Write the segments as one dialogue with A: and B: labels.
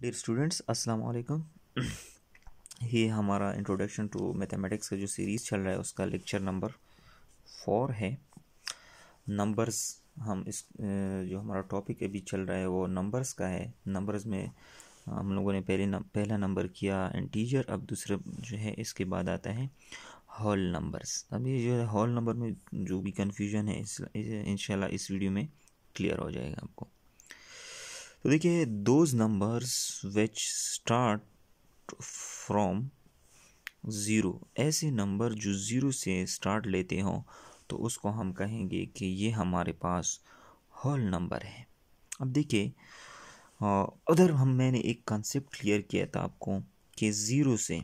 A: dear students अस्सलाम वालेकुम ये हमारा इंट्रोडक्शन टू मैथमेटिक्स का जो सीरीज़ चल रहा है उसका लेक्चर नंबर फोर है नंबर्स हम इस जो हमारा टॉपिक अभी चल रहा है वो नंबर्स का है नंबर्स में हम लोगों ने पहले पहला नंबर किया इंटीजर अब दूसरा जो है इसके बाद आता है हॉल नंबर्स अब ये जो है हॉल नंबर में जो भी कन्फ्यूजन है इस इन इस वीडियो में क्लियर हो जाएगा आपको तो देखिए those numbers which start from zero ऐसे नंबर जो ज़ीरो से स्टार्ट लेते हों तो उसको हम कहेंगे कि ये हमारे पास होल नंबर है अब देखिए उधर हम मैंने एक कंसेप्ट क्लियर किया था आपको कि ज़ीरो से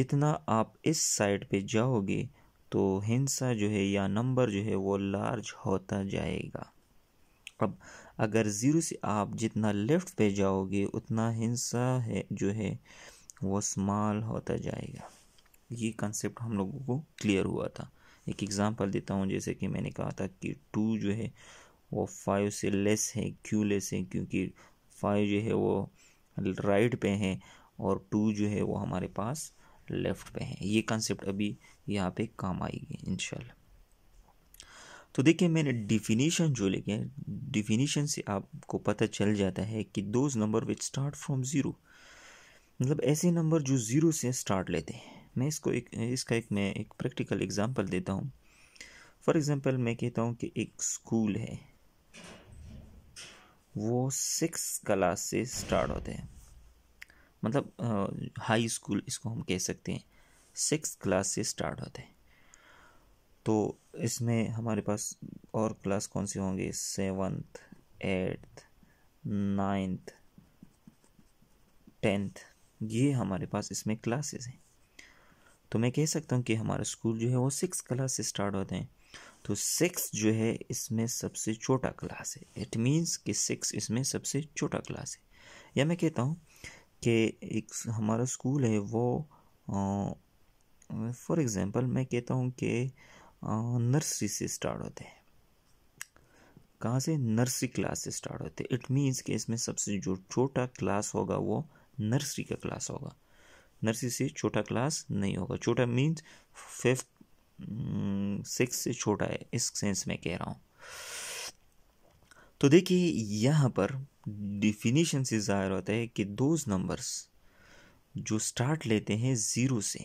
A: जितना आप इस साइड पे जाओगे तो हिंसा जो है या नंबर जो है वो लार्ज होता जाएगा अब अगर ज़ीरो से आप जितना लेफ़्ट पे जाओगे उतना हिंसा है जो है वो स्माल होता जाएगा ये कंसेप्ट हम लोगों को क्लियर हुआ था एक एग्ज़ाम्पल देता हूँ जैसे कि मैंने कहा था कि टू जो है वो फाइव से लेस है क्यों लेस है क्योंकि फाइव जो है वो राइट पे है और टू जो है वो हमारे पास लेफ़्ट पे है ये कंसेप्ट अभी यहाँ पे काम आएगी इंशाल्लाह तो देखिए मैंने डिफिनीशन जो लिखे हैं डिफिनीशन से आपको पता चल जाता है कि those number which start from zero मतलब ऐसे नंबर जो ज़ीरो से स्टार्ट लेते हैं मैं इसको एक इसका एक मैं एक प्रैक्टिकल एग्जांपल देता हूँ फॉर एग्ज़ाम्पल मैं कहता हूँ कि एक स्कूल है वो सिक्स क्लास से स्टार्ट होते हैं मतलब हाई स्कूल इसको हम कह सकते हैं सिक्स क्लास से स्टार्ट होते हैं तो इसमें हमारे पास और क्लास कौन सी होंगी सेवन्थ एट्थ नाइन्थ टेंथ ये हमारे पास इसमें क्लासेस हैं तो मैं कह सकता हूँ कि हमारा स्कूल जो है वो सिक्स क्लास से स्टार्ट होते हैं तो सिक्स जो है इसमें सबसे छोटा क्लास है इट मीन्स कि सिक्स इसमें सबसे छोटा क्लास है या मैं कहता हूँ कि एक हमारा स्कूल है वो फॉर एग्ज़ाम्पल मैं कहता हूँ कि नर्सरी से स्टार्ट होते हैं कहाँ से नर्सरी क्लास से स्टार्ट होते हैं इट मीन्स कि इसमें सबसे जो छोटा क्लास होगा वो नर्सरी का क्लास होगा नर्सरी से छोटा क्लास नहीं होगा छोटा मीन्स फिफ्थ सिक्स से छोटा है इस सेंस में कह रहा हूँ तो देखिए यहाँ पर डिफिनीशन से ज़ाहिर होता है कि दोज नंबर्स जो स्टार्ट लेते हैं ज़ीरो से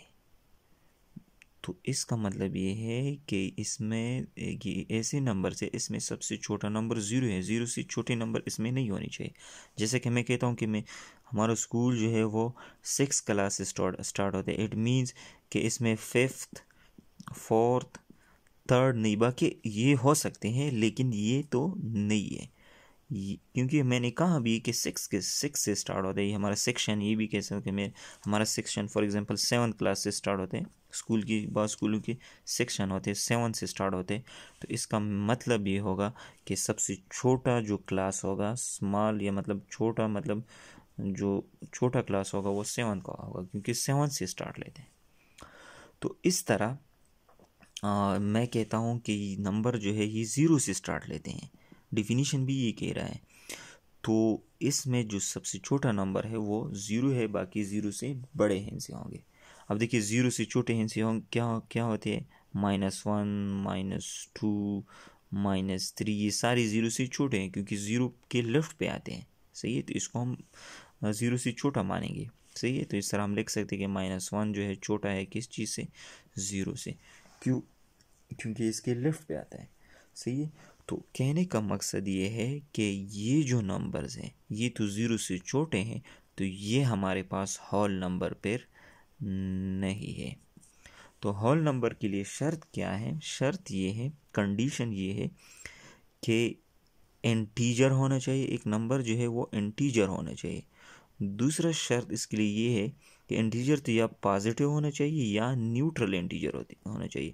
A: तो इसका मतलब ये है कि इसमें कि ऐसे नंबर से इसमें सबसे छोटा नंबर ज़ीरो है ज़ीरो से छोटे नंबर इसमें नहीं होने चाहिए जैसे कि मैं कहता हूँ कि मैं हमारा स्कूल जो है वो सिक्स क्लास से स्टार्ट स्टार्ट होता है इट मीन्स कि इसमें फिफ्थ फोर्थ थर्ड नहीं बाकी ये हो सकते हैं लेकिन ये तो नहीं है क्योंकि मैंने कहा भी कि सिक्स के सिक्स से स्टार्ट होते हैं हमारा सेक्शन ये भी कह सकते हैं हमारा section for example seven class से स्टार्ट होते हैं स्कूल की बाद स्कूलों के सेक्शन होते हैं सेवन से स्टार्ट होते हैं तो इसका मतलब ये होगा कि सबसे छोटा जो क्लास होगा स्मॉल या मतलब छोटा मतलब जो छोटा क्लास होगा वो सेवन का होगा क्योंकि सेवन से स्टार्ट लेते हैं तो इस तरह आ, मैं कहता हूँ कि नंबर जो है ये ज़ीरो से स्टार्ट लेते हैं डिफिनीशन भी ये कह रहा है तो इसमें जो सबसे छोटा नंबर है वो ज़ीरो है बाकी ज़ीरो से बड़े हिंसे होंगे अब देखिए ज़ीरो से छोटे हिंसे होंगे क्या क्या होते हैं minus one minus two minus three ये सारे ज़ीरो से छोटे हैं क्योंकि ज़ीरो के लेफ्ट पे आते हैं सही है तो इसको हम ज़ीरो से छोटा मानेंगे सही है तो इस तरह हम लिख सकते हैं कि माइनस वन जो है छोटा है किस चीज़ से ज़ीरो से क्यों क्योंकि इसके लेफ्ट पे आता है सही है तो कहने का मकसद ये है कि ये जो नंबर्स हैं ये तो ज़ीरो से छोटे हैं तो ये हमारे पास हॉल नंबर पर नहीं है तो हॉल नंबर के लिए शर्त क्या है शर्त ये है कंडीशन ये है कि इंटीजर होना चाहिए एक नंबर जो है वो इंटीजर होना चाहिए दूसरा शर्त इसके लिए ये है कि इंटीजर तो या पॉजिटिव होना चाहिए या न्यूट्रल इंटीजर होते होना चाहिए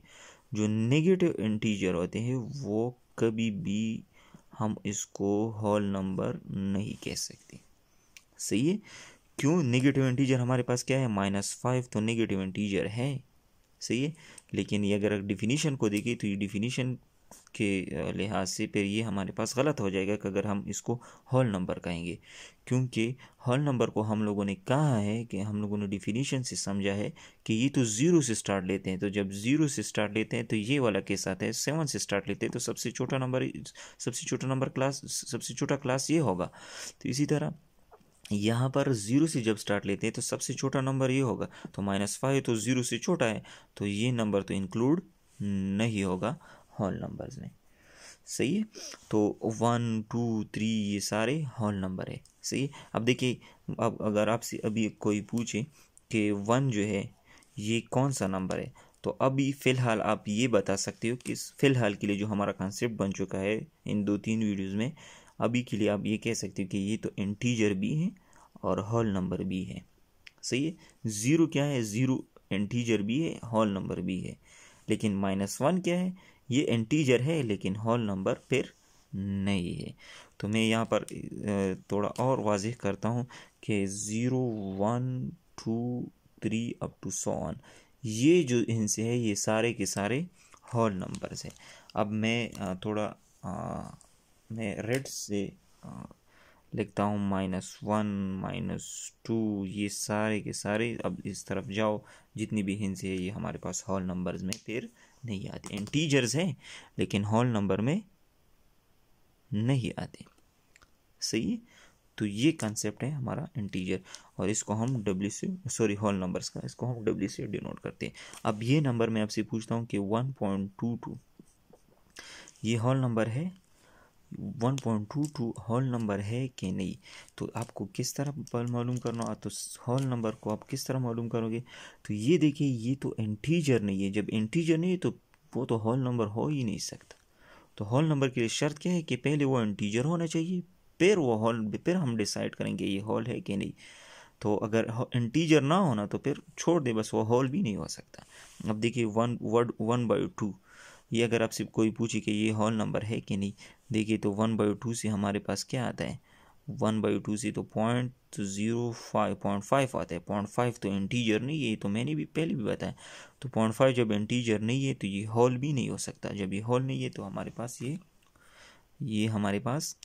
A: जो नेगेटिव इंटीजर होते हैं वो कभी भी हम इसको हॉल नंबर नहीं कह सकते सही है क्यों नेगेटिव इंटीजर हमारे पास क्या है माइनस फाइव तो नेगेटिव इंटीजर है सही है लेकिन ये अगर डिफिनीशन को देखें तो ये डिफिनीशन के लिहाज से फिर ये हमारे पास गलत हो जाएगा कि अगर हम इसको हॉल नंबर कहेंगे क्योंकि हॉल नंबर को हम लोगों ने कहा है कि हम लोगों ने डिफिनीशन से समझा है कि ये तो ज़ीरो से स्टार्ट लेते हैं तो जब ज़ीरो से स्टार्ट लेते हैं तो ये वाला केस आता है सेवन से स्टार्ट लेते हैं तो सबसे छोटा नंबर सबसे छोटा नंबर क्लास सबसे छोटा क्लास ये होगा तो इसी तरह यहाँ पर ज़ीरो से जब स्टार्ट लेते हैं तो सबसे छोटा नंबर ये होगा तो माइनस फाइव तो ज़ीरो से छोटा है तो ये नंबर तो इंक्लूड नहीं होगा हॉल नंबर्स हैं सही है तो वन टू थ्री ये सारे हॉल नंबर है सही है अब देखिए अब अगर आपसे अभी कोई पूछे कि वन जो है ये कौन सा नंबर है तो अभी फ़िलहाल आप ये बता सकते हो कि फ़िलहाल के लिए जो हमारा कॉन्सेप्ट बन चुका है इन दो तीन वीडियोस में अभी के लिए आप ये कह सकते हो कि ये तो इंटीजर भी है और हॉल नंबर भी है सही है ज़ीरो क्या है ज़ीरो इंटीजर भी है हॉल नंबर भी है लेकिन माइनस वन क्या है ये एंटीजर है लेकिन हॉल नंबर फिर नहीं है तो मैं यहाँ पर थोड़ा और वाजह करता हूँ कि zero one two three up to so ये जो इनसे है ये सारे के सारे हॉल नंबर्स हैं अब मैं थोड़ा आ, मैं रेड से आ, लिखता हूँ माइनस वन माइनस टू ये सारे के सारे अब इस तरफ जाओ जितनी भी हिंस है ये हमारे पास हॉल नंबर्स में फिर नहीं आते इंटीजर्स हैं लेकिन हॉल नंबर में नहीं आते सही है तो ये कंसेप्ट है हमारा इंटीजर और इसको हम डब्ल्यू से सॉरी हॉल नंबर्स का इसको हम डब्ल्यू से डिनोट करते हैं अब ये नंबर मैं आपसे पूछता हूँ कि वन पॉइंट टू टू ये हॉल नंबर है 1.22 हॉल नंबर है कि नहीं तो आपको किस तरह मालूम करना तो हॉल नंबर को आप किस तरह मालूम करोगे तो ये देखिए ये तो इंटीजर नहीं है जब इंटीजर नहीं है तो वो तो हॉल नंबर हो ही नहीं सकता तो हॉल नंबर के लिए शर्त क्या है कि पहले वो इंटीजर होना चाहिए फिर वो हॉल फिर हम डिसाइड करेंगे ये हॉल है कि नहीं तो अगर इंटीजर ना होना तो फिर छोड़ दे बस वो हॉल भी नहीं हो सकता अब देखिए one word one by two ये अगर आपसे कोई पूछे कि ये हॉल नंबर है कि नहीं देखिए तो वन बाई टू से हमारे पास क्या आता है वन बाई टू से तो पॉइंट तो ज़ीरो फाइव पॉइंट फाइव आता है पॉइंट फाइव तो इंटीजर नहीं है तो मैंने भी पहले भी बताया तो पॉइंट फाइव जब इंटीजर नहीं है तो ये हॉल भी नहीं हो सकता जब ये हॉल नहीं है तो हमारे पास ये ये हमारे पास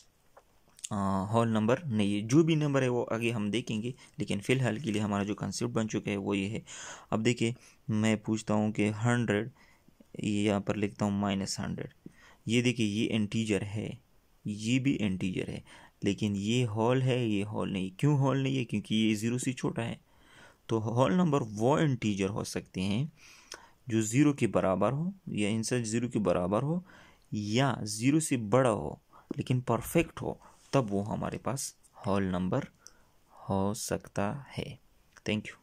A: हॉल नंबर नहीं है जो भी नंबर है वो आगे हम देखेंगे लेकिन फ़िलहाल के लिए हमारा जो कंसेप्ट बन चुका है वो ये है अब देखिए मैं पूछता हूँ कि हंड्रेड ये यहाँ पर लिखता हूँ माइनस हंड्रेड ये देखिए ये इंटीजर है ये भी इंटीजर है लेकिन ये हॉल है ये हॉल नहीं क्यों हॉल नहीं है क्योंकि ये ज़ीरो से छोटा है तो हॉल नंबर वो इंटीजर हो सकते हैं जो ज़ीरो के बराबर हो या इंसर ज़ीरो के बराबर हो या ज़ीरो से बड़ा हो लेकिन परफेक्ट हो तब वो हमारे पास हॉल नंबर हो सकता है थैंक यू